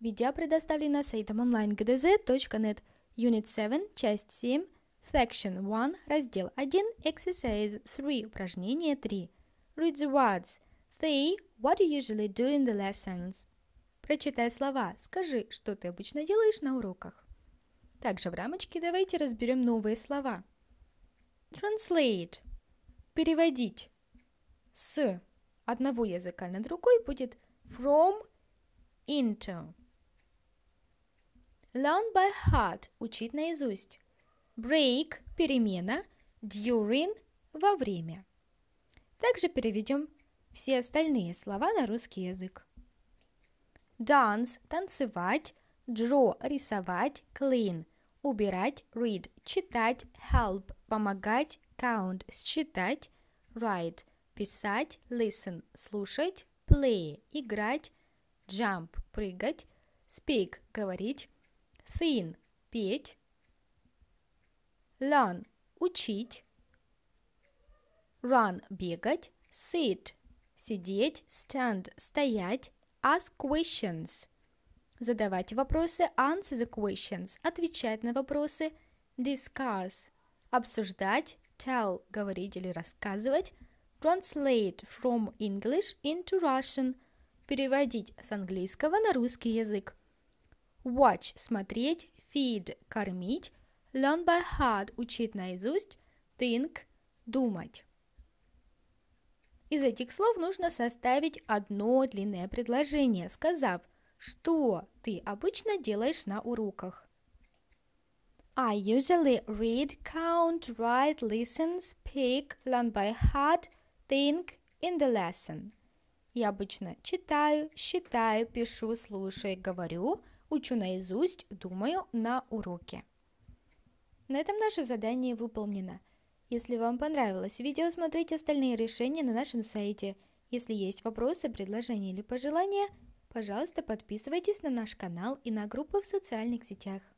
Видео предоставлено сайтом онлайн gdz.net. Unit 7, часть 7, Section 1, раздел 1, Exercise 3, упражнение 3. Read the words. Say what you usually do in the lessons. Прочитай слова. Скажи, что ты обычно делаешь на уроках. Также в рамочке давайте разберем новые слова. Translate. Переводить. С одного языка на другой будет from into. Learn by heart – учить наизусть. Break – перемена. During – во время. Также переведем все остальные слова на русский язык. Dance – танцевать. Draw – рисовать. Clean – убирать. Read – читать. Help – помогать. Count – считать. Write – писать. Listen – слушать. Play – играть. Jump – прыгать. Speak – говорить thin – петь, learn – учить, run – бегать, sit – сидеть, stand – стоять, ask questions – задавать вопросы, answer the questions – отвечать на вопросы, discuss – обсуждать, tell – говорить или рассказывать, translate from English into Russian – переводить с английского на русский язык watch – смотреть, feed – кормить, learn by heart – учить наизусть, think – думать. Из этих слов нужно составить одно длинное предложение, сказав, что ты обычно делаешь на уроках. I usually read, count, write, listen, speak, learn by heart, think in the lesson. Я обычно читаю, считаю, пишу, слушаю, говорю – учу наизусть, думаю на уроке. На этом наше задание выполнено. Если вам понравилось видео, смотрите остальные решения на нашем сайте. Если есть вопросы, предложения или пожелания, пожалуйста, подписывайтесь на наш канал и на группы в социальных сетях.